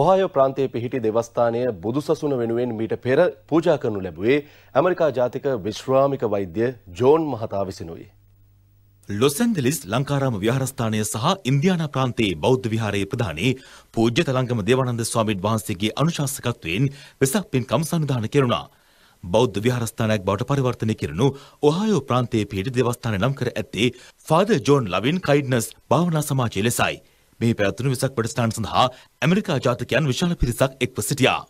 ඔහායෝ ප්‍රාන්තයේ පිහිටි දෙවස්ථානය බුදුසසුන වෙනුවෙන් මීට පෙර පූජා කරනු ලැබුවේ ඇමරිකා ජාතික විශ්‍රාමික වෛද්‍ය ජෝන් මහතා විසිනුයි. ලොස්සැන්ජලිස් ලංකාරාම විහාරස්ථානය සහ ඉන්දියානා ප්‍රාන්තයේ බෞද්ධ විහාරයේ ප්‍රධානී පූජ්‍ය තලංගම දේවානන්ද ස්වාමීන් වහන්සේගේ අනුශාසකත්වයෙන් වෙසක් පින්කම් සංවිධානය කෙරුණා. බෞද්ධ විහාරස්ථානයක් බවට පරිවර්තනය කෙරුණු ඔහායෝ ප්‍රාන්තයේ පිහිටි දේවස්ථානය නම් කර ඇත්තේ ෆාදර් ජෝන් ලවින් කයිඩ්නස් භාවනා සමාජය ලෙසයි. මේ පැවැත්වුණු වෙසක් වැඩසටහන සඳහා ඇමරිකා ජාතකයන් විශාල පිරිසක් එක්ව සිටියා.